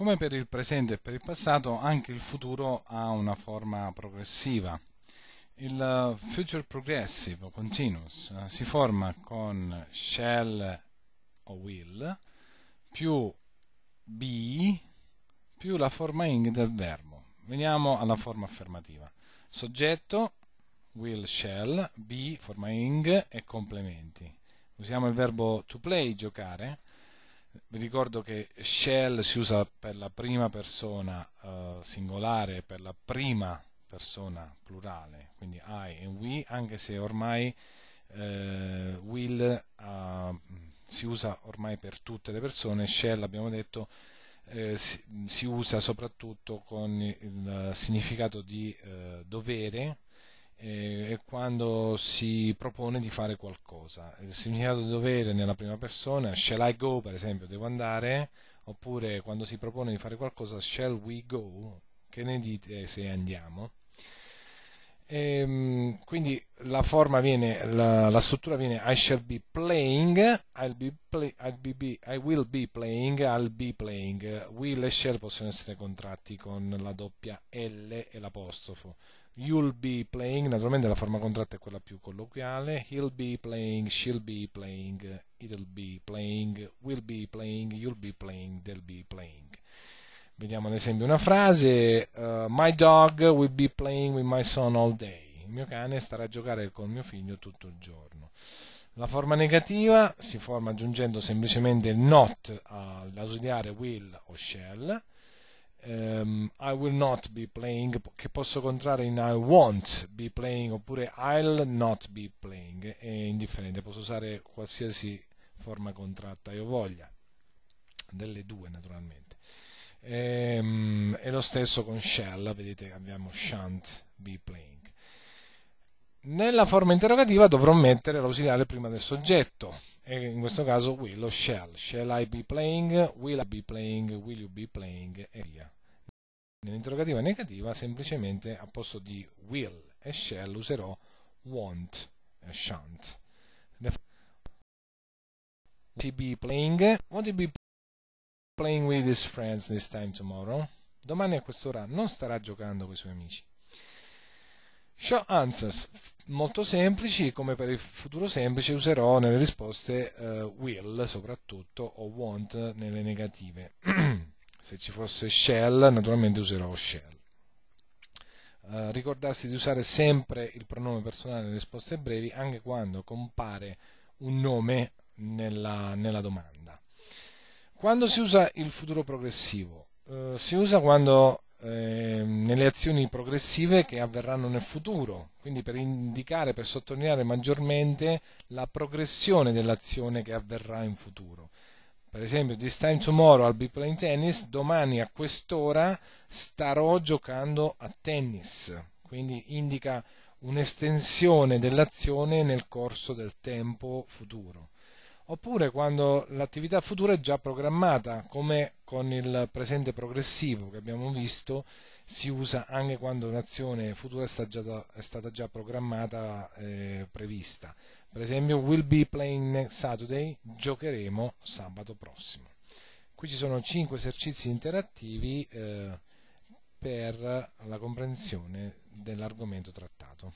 Come per il presente e per il passato, anche il futuro ha una forma progressiva. Il uh, future progressive o continuous uh, si forma con shall o will più be più la forma ing del verbo. Veniamo alla forma affermativa. Soggetto, will, shall, be, forma ing e complementi. Usiamo il verbo to play, giocare, vi ricordo che shall si usa per la prima persona eh, singolare e per la prima persona plurale, quindi I e we, anche se ormai eh, will eh, si usa ormai per tutte le persone, shall abbiamo detto eh, si, si, usa soprattutto con il eh, significato di eh, dovere eh, quando si propone di fare qualcosa. Il significato di dovere nella prima persona, shall I go per esempio, devo andare, oppure quando si propone di fare qualcosa, shall we go, che ne dite se andiamo? E, ehm, quindi la forma viene, la, la, struttura viene I shall be playing, I'll be, play, I'll be, be I will be playing, I'll be playing. Will e shall possono essere contratti con la doppia L e l'apostrofo. You'll be playing, naturalmente la forma contratta è quella più colloquiale. He'll be playing, she'll be playing, it'll be playing, will be playing, you'll be playing, they'll be playing. Vediamo ad esempio una frase, uh, My dog will be playing with my son all day. Il mio cane starà a giocare con mio figlio tutto il giorno. La forma negativa si forma aggiungendo semplicemente not all'ausiliare will o shall. Um, I will not be playing, che posso contrarre in I won't be playing oppure I'll not be playing, è indifferente, posso usare qualsiasi forma contratta io voglia, delle due naturalmente. E, ehm, e lo stesso con shall, vedete abbiamo shan't be playing. Nella forma interrogativa dovrò mettere l'ausiliare prima del soggetto, e in questo caso will o shall. Shall I be playing? Will I be playing? Will you be playing? E via. Nell'interrogativa negativa semplicemente a posto di will e shall userò want e shan't. Want to be playing? Want to be playing? playing with his friends this time tomorrow. Domani a quest'ora non starà giocando con i suoi amici. Show answers molto semplici, come per il futuro semplice userò nelle risposte uh, will soprattutto o want nelle negative. Se ci fosse shall, naturalmente userò shall. Uh, ricordarsi di usare sempre il pronome personale nelle risposte brevi anche quando compare un nome nella, nella domanda. Quando si usa il futuro progressivo? Eh, si usa quando eh, nelle azioni progressive che avverranno nel futuro, quindi per indicare, per sottolineare maggiormente la progressione dell'azione che avverrà in futuro. Per esempio, this time tomorrow I'll be playing tennis, domani a quest'ora starò giocando a tennis, quindi indica un'estensione dell'azione nel corso del tempo futuro oppure quando l'attività futura è già programmata, come con il presente progressivo che abbiamo visto, si usa anche quando un'azione futura è, stata già programmata, eh, prevista. Per esempio, will be playing next Saturday, giocheremo sabato prossimo. Qui ci sono 5 esercizi interattivi eh, per la comprensione dell'argomento trattato.